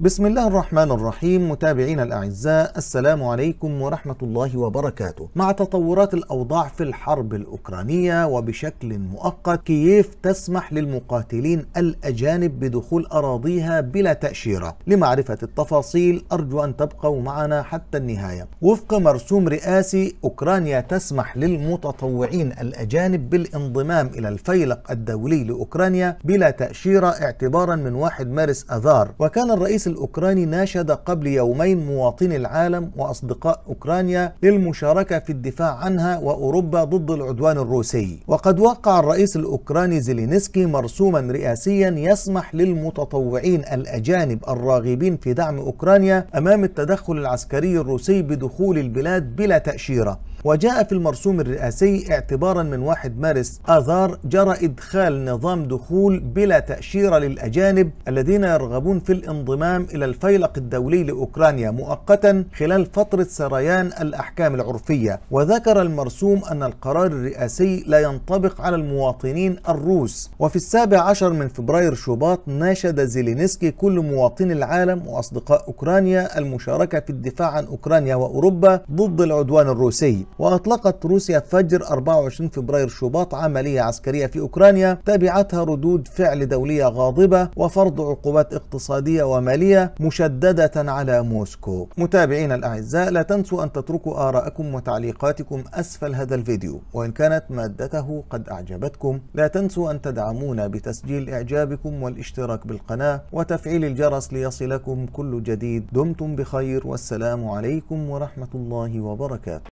بسم الله الرحمن الرحيم متابعينا الاعزاء السلام عليكم ورحمه الله وبركاته مع تطورات الاوضاع في الحرب الاوكرانيه وبشكل مؤقت كييف تسمح للمقاتلين الاجانب بدخول اراضيها بلا تاشيره لمعرفه التفاصيل ارجو ان تبقوا معنا حتى النهايه وفق مرسوم رئاسي اوكرانيا تسمح للمتطوعين الاجانب بالانضمام الى الفيلق الدولي لاوكرانيا بلا تاشيره اعتبارا من 1 مارس اذار وكان الرئيس الأوكراني ناشد قبل يومين مواطني العالم وأصدقاء أوكرانيا للمشاركة في الدفاع عنها وأوروبا ضد العدوان الروسي وقد وقع الرئيس الأوكراني زيلينسكي مرسوما رئاسيا يسمح للمتطوعين الأجانب الراغبين في دعم أوكرانيا أمام التدخل العسكري الروسي بدخول البلاد بلا تأشيرة وجاء في المرسوم الرئاسي اعتبارا من 1 مارس آذار جرى إدخال نظام دخول بلا تأشيرة للأجانب الذين يرغبون في الانضمام الدعم إلى الفيلق الدولي لأوكرانيا مؤقتا خلال فترة سريان الأحكام العرفية وذكر المرسوم أن القرار الرئاسي لا ينطبق على المواطنين الروس وفي السابع عشر من فبراير شباط ناشد زيلينسكي كل مواطني العالم وأصدقاء أوكرانيا المشاركة في الدفاع عن أوكرانيا وأوروبا ضد العدوان الروسي وأطلقت روسيا فجر 24 فبراير شباط عملية عسكرية في أوكرانيا تبعتها ردود فعل دولية غاضبة وفرض عقوبات اقتصادية ومالية الروسية مشددة على موسكو متابعين الأعزاء لا تنسوا أن تتركوا آراءكم وتعليقاتكم أسفل هذا الفيديو وإن كانت مادته قد أعجبتكم لا تنسوا أن تدعمونا بتسجيل إعجابكم والاشتراك بالقناة وتفعيل الجرس ليصلكم كل جديد دمتم بخير والسلام عليكم ورحمة الله وبركاته